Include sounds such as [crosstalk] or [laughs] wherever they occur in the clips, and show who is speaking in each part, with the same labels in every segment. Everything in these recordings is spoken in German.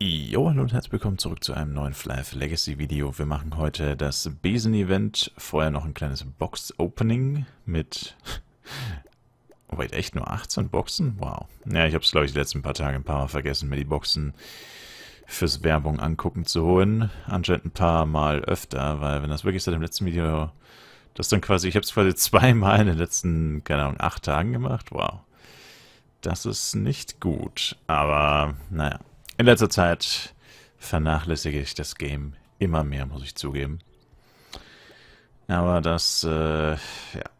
Speaker 1: Jo, hallo und herzlich willkommen zurück zu einem neuen Fly F Legacy Video. Wir machen heute das Besen-Event, vorher noch ein kleines Box-Opening mit... [laughs] Oh wait, echt nur 18 Boxen? Wow. Ja, ich habe es, glaube ich, die letzten paar Tage ein paar Mal vergessen, mir die Boxen fürs Werbung angucken zu holen. Anscheinend ein paar Mal öfter, weil wenn das wirklich seit dem letzten Video... Das dann quasi, ich habe es quasi zweimal in den letzten, keine Ahnung, acht Tagen gemacht. Wow. Das ist nicht gut, aber naja. In letzter Zeit vernachlässige ich das Game immer mehr, muss ich zugeben. Aber das äh, ja,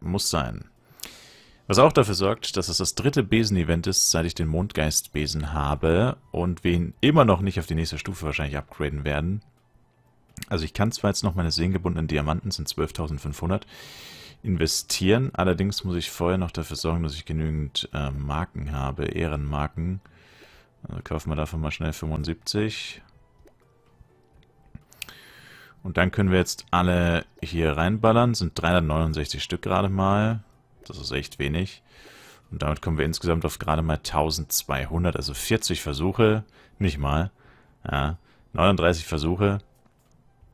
Speaker 1: muss sein. Was auch dafür sorgt, dass es das dritte Besen-Event ist, seit ich den Mondgeist-Besen habe und wir ihn immer noch nicht auf die nächste Stufe wahrscheinlich upgraden werden. Also ich kann zwar jetzt noch meine sehengebundenen Diamanten, sind 12.500, investieren, allerdings muss ich vorher noch dafür sorgen, dass ich genügend äh, Marken habe, Ehrenmarken, also kaufen wir davon mal schnell 75. Und dann können wir jetzt alle hier reinballern. Das sind 369 Stück gerade mal. Das ist echt wenig. Und damit kommen wir insgesamt auf gerade mal 1200, also 40 Versuche. Nicht mal. Ja, 39 Versuche.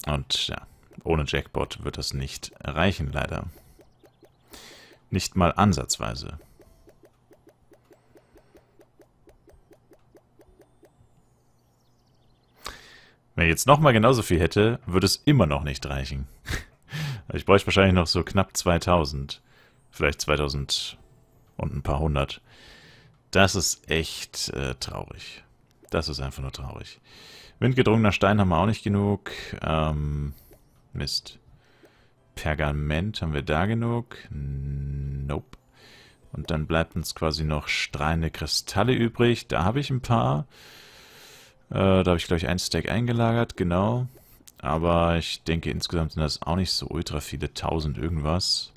Speaker 1: Und ja, ohne Jackpot wird das nicht reichen, leider. Nicht mal ansatzweise. Wenn ich jetzt nochmal genauso viel hätte, würde es immer noch nicht reichen. [laughs] ich bräuchte wahrscheinlich noch so knapp 2000. Vielleicht 2000 und ein paar hundert. Das ist echt äh, traurig. Das ist einfach nur traurig. Windgedrungener Stein haben wir auch nicht genug. Ähm, Mist. Pergament haben wir da genug? Nope. Und dann bleibt uns quasi noch strahlende Kristalle übrig. Da habe ich ein paar. Äh, da habe ich, glaube ich, ein Stack eingelagert, genau. Aber ich denke, insgesamt sind das auch nicht so ultra viele. 1000 irgendwas.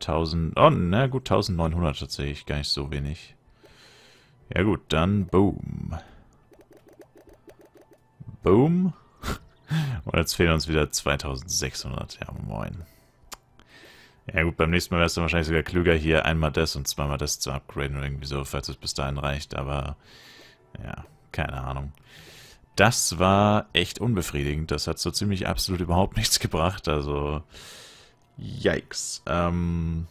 Speaker 1: 1000, oh, na gut, 1900 tatsächlich, gar nicht so wenig. Ja gut, dann boom. Boom. [laughs] Und jetzt fehlen uns wieder 2600, ja moin. Ja gut, beim nächsten Mal wäre es dann wahrscheinlich sogar klüger, hier einmal das und zweimal das zu upgraden oder irgendwie so, falls es bis dahin reicht, aber ja keine Ahnung. Das war echt unbefriedigend. Das hat so ziemlich absolut überhaupt [laughs] nichts gebracht. Also, yikes. Ähm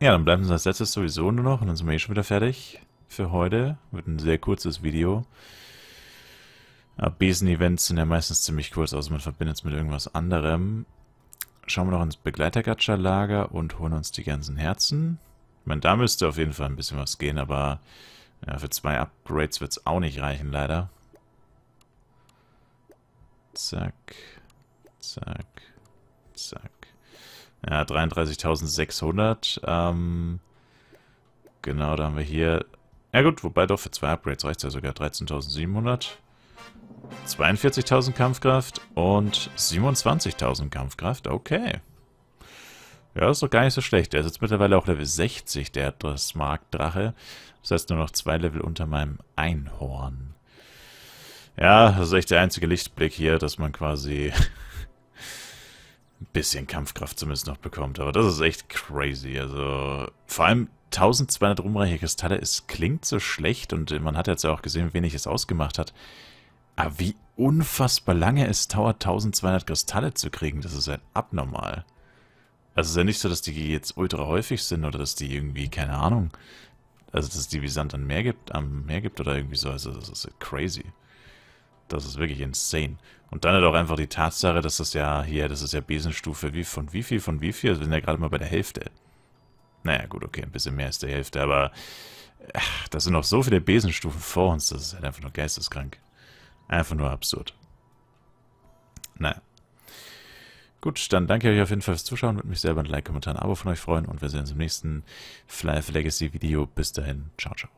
Speaker 1: ja, dann bleiben uns als letztes sowieso nur noch und dann sind wir eh schon wieder fertig für heute. Wird ein sehr kurzes Video. Besen-Events sind ja meistens ziemlich kurz, außer man verbindet es mit irgendwas anderem. Schauen wir noch ins Begleitergatscher-Lager und holen uns die ganzen Herzen. Ich meine, da müsste auf jeden Fall ein bisschen was gehen, aber ja, für zwei Upgrades wird es auch nicht reichen, leider. Zack. Zack. Zack. Ja, 33.600. Ähm, genau, da haben wir hier... Ja gut, wobei doch für zwei Upgrades reicht es ja sogar. 13.700. 42.000 Kampfkraft und 27.000 Kampfkraft. Okay. Ja, ist doch gar nicht so schlecht. Der ist jetzt mittlerweile auch Level 60, der das Markdrache. Das heißt nur noch zwei Level unter meinem Einhorn. Ja, das ist echt der einzige Lichtblick hier, dass man quasi [laughs] ein bisschen Kampfkraft zumindest noch bekommt. Aber das ist echt crazy. Also vor allem 1200 rumreiche Kristalle, es klingt so schlecht und man hat jetzt ja auch gesehen, wie wenig es ausgemacht hat. Aber wie unfassbar lange es dauert, 1200 Kristalle zu kriegen, das ist halt abnormal. Also es ist ja nicht so, dass die jetzt ultra häufig sind oder dass die irgendwie, keine Ahnung, also dass es die Visant an mehr gibt, am Meer gibt oder irgendwie so. Also das ist crazy. Das ist wirklich insane. Und dann halt auch einfach die Tatsache, dass das ja hier, das ist ja Besenstufe wie von wie viel, von wie viel? Also wir sind ja gerade mal bei der Hälfte. Naja, gut, okay, ein bisschen mehr als der Hälfte, aber ach, da sind noch so viele Besenstufen vor uns, das ist halt einfach nur geisteskrank. Einfach nur absurd. Naja. Gut, dann danke euch auf jeden Fall fürs Zuschauen. Würde mich selber ein Like, Kommentar, ein Abo von euch freuen und wir sehen uns im nächsten Fly Legacy Video. Bis dahin, ciao, ciao.